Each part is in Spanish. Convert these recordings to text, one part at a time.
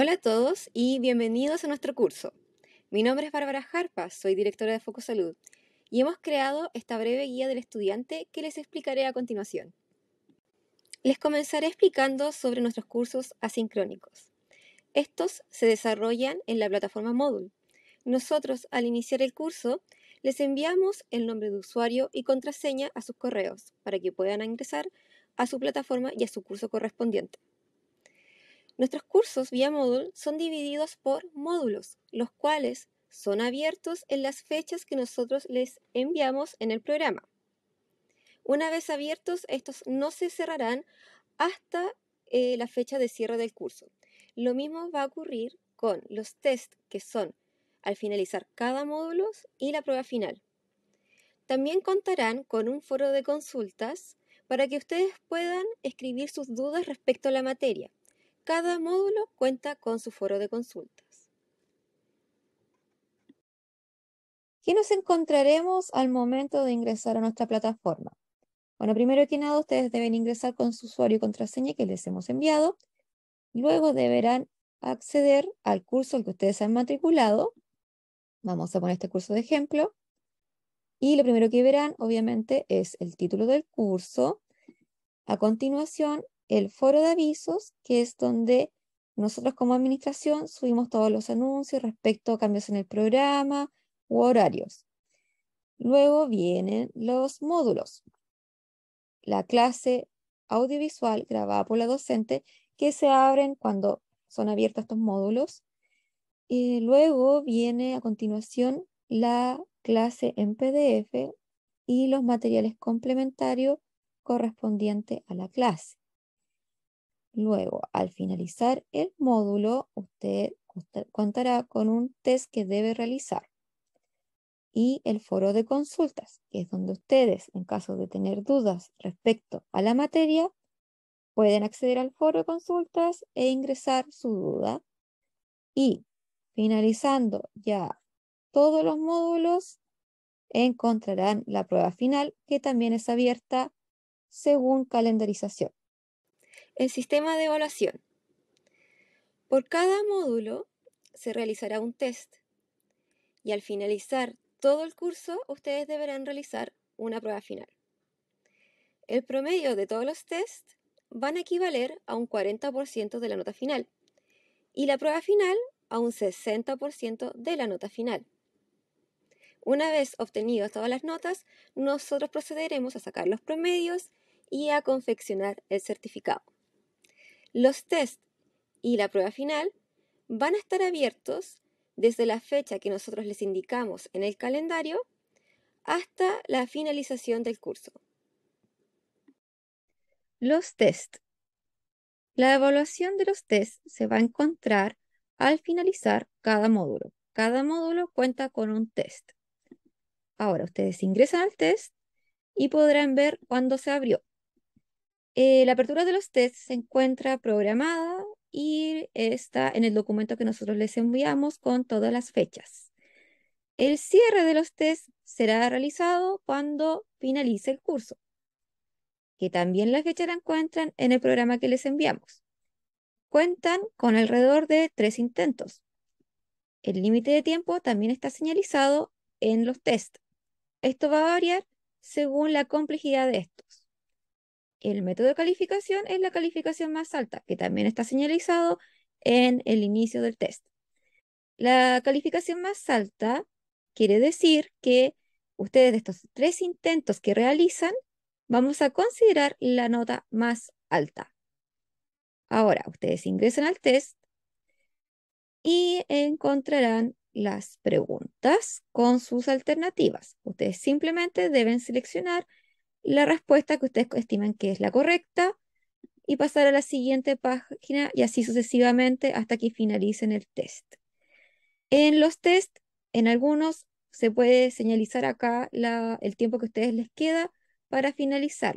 Hola a todos y bienvenidos a nuestro curso. Mi nombre es Bárbara Jarpa, soy directora de Foco Salud y hemos creado esta breve guía del estudiante que les explicaré a continuación. Les comenzaré explicando sobre nuestros cursos asincrónicos. Estos se desarrollan en la plataforma Moodle. Nosotros, al iniciar el curso, les enviamos el nombre de usuario y contraseña a sus correos para que puedan ingresar a su plataforma y a su curso correspondiente. Nuestros cursos vía Moodle son divididos por módulos, los cuales son abiertos en las fechas que nosotros les enviamos en el programa. Una vez abiertos, estos no se cerrarán hasta eh, la fecha de cierre del curso. Lo mismo va a ocurrir con los test que son al finalizar cada módulo y la prueba final. También contarán con un foro de consultas para que ustedes puedan escribir sus dudas respecto a la materia cada módulo cuenta con su foro de consultas. ¿Qué nos encontraremos al momento de ingresar a nuestra plataforma? Bueno, primero que nada, ustedes deben ingresar con su usuario y contraseña que les hemos enviado. Luego deberán acceder al curso al que ustedes han matriculado. Vamos a poner este curso de ejemplo. Y lo primero que verán, obviamente, es el título del curso. A continuación, el foro de avisos, que es donde nosotros como administración subimos todos los anuncios respecto a cambios en el programa u horarios. Luego vienen los módulos. La clase audiovisual grabada por la docente que se abren cuando son abiertos estos módulos. Y luego viene a continuación la clase en PDF y los materiales complementarios correspondientes a la clase. Luego, al finalizar el módulo, usted contará con un test que debe realizar y el foro de consultas, que es donde ustedes, en caso de tener dudas respecto a la materia, pueden acceder al foro de consultas e ingresar su duda. Y finalizando ya todos los módulos, encontrarán la prueba final, que también es abierta según calendarización. El sistema de evaluación. Por cada módulo se realizará un test y al finalizar todo el curso ustedes deberán realizar una prueba final. El promedio de todos los tests van a equivaler a un 40% de la nota final y la prueba final a un 60% de la nota final. Una vez obtenidas todas las notas, nosotros procederemos a sacar los promedios y a confeccionar el certificado. Los test y la prueba final van a estar abiertos desde la fecha que nosotros les indicamos en el calendario hasta la finalización del curso. Los test. La evaluación de los test se va a encontrar al finalizar cada módulo. Cada módulo cuenta con un test. Ahora ustedes ingresan al test y podrán ver cuándo se abrió. Eh, la apertura de los test se encuentra programada y está en el documento que nosotros les enviamos con todas las fechas. El cierre de los tests será realizado cuando finalice el curso, que también la fecha la encuentran en el programa que les enviamos. Cuentan con alrededor de tres intentos. El límite de tiempo también está señalizado en los tests. Esto va a variar según la complejidad de estos el método de calificación es la calificación más alta, que también está señalizado en el inicio del test. La calificación más alta quiere decir que ustedes de estos tres intentos que realizan, vamos a considerar la nota más alta. Ahora, ustedes ingresan al test y encontrarán las preguntas con sus alternativas. Ustedes simplemente deben seleccionar la respuesta que ustedes estiman que es la correcta y pasar a la siguiente página y así sucesivamente hasta que finalicen el test. En los test, en algunos se puede señalizar acá el tiempo que ustedes les queda para finalizar.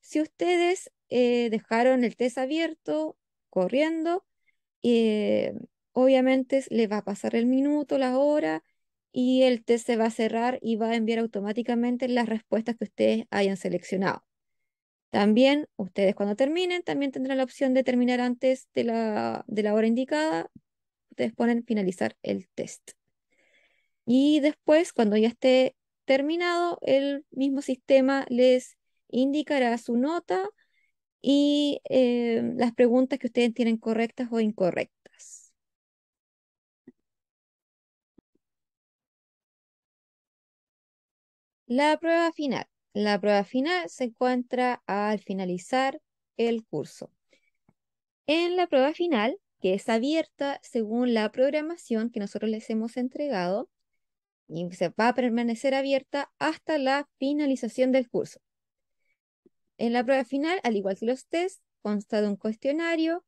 Si ustedes eh, dejaron el test abierto, corriendo, eh, obviamente les va a pasar el minuto, la hora, y el test se va a cerrar y va a enviar automáticamente las respuestas que ustedes hayan seleccionado. También ustedes cuando terminen, también tendrán la opción de terminar antes de la, hora indicada. Ustedes ponen finalizar el test. Y después, cuando ya esté terminado, el mismo sistema les indicará su nota y eh, las preguntas que ustedes tienen correctas o incorrectas. La prueba final. La prueba final se encuentra al finalizar el curso. En la prueba final, que es abierta según la programación que nosotros les hemos entregado, y se va a permanecer abierta hasta la finalización del curso. En la prueba final, al igual que los tests consta de un cuestionario,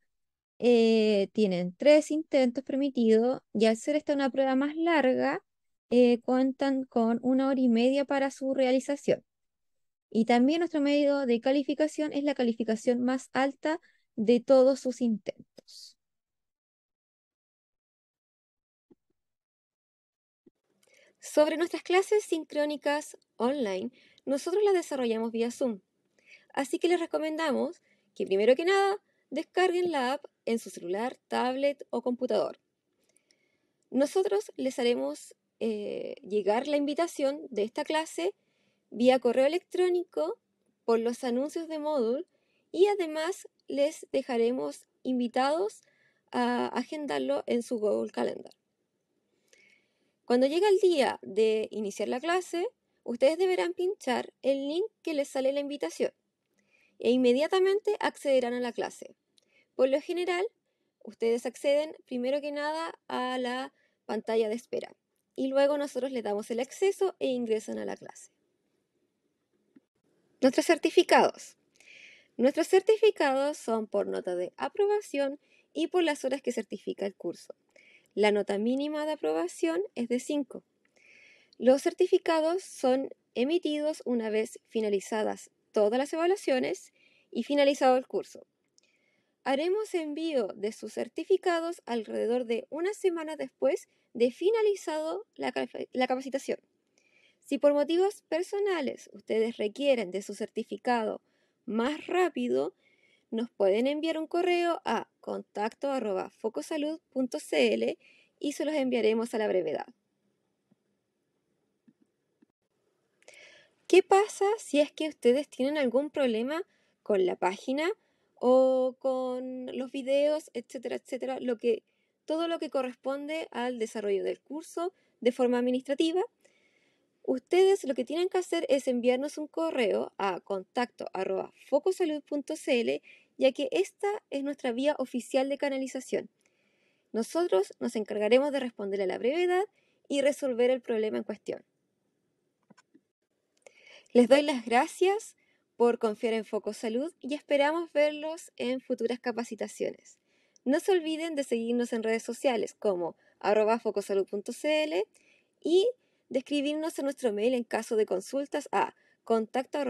eh, tienen tres intentos permitidos y al ser esta una prueba más larga, eh, cuentan con una hora y media para su realización. Y también nuestro medio de calificación es la calificación más alta de todos sus intentos. Sobre nuestras clases sincrónicas online, nosotros las desarrollamos vía Zoom. Así que les recomendamos que primero que nada descarguen la app en su celular, tablet o computador. Nosotros les haremos eh, llegar la invitación de esta clase vía correo electrónico por los anuncios de módulo y además les dejaremos invitados a agendarlo en su Google Calendar. Cuando llega el día de iniciar la clase, ustedes deberán pinchar el link que les sale la invitación e inmediatamente accederán a la clase. Por lo general, ustedes acceden primero que nada a la pantalla de espera y luego nosotros le damos el acceso e ingresan a la clase. Nuestros certificados. Nuestros certificados son por nota de aprobación y por las horas que certifica el curso. La nota mínima de aprobación es de 5. Los certificados son emitidos una vez finalizadas todas las evaluaciones y finalizado el curso. Haremos envío de sus certificados alrededor de una semana después de finalizado la, capacitación. Si por motivos personales ustedes requieren de su certificado más rápido, nos pueden enviar un correo a contacto.focosalud.cl y se los enviaremos a la brevedad. ¿Qué pasa si es que ustedes tienen algún problema con la página o con los videos, etcétera, etcétera, lo que, todo lo que corresponde al desarrollo del curso de forma administrativa. Ustedes lo que tienen que hacer es enviarnos un correo a contacto ya que esta es nuestra vía oficial de canalización. Nosotros nos encargaremos de responder a la brevedad y resolver el problema en cuestión. Les doy las gracias por confiar en Foco Salud y esperamos verlos en futuras capacitaciones. No se olviden de seguirnos en redes sociales como focosalud.cl y de escribirnos a nuestro mail en caso de consultas a contacto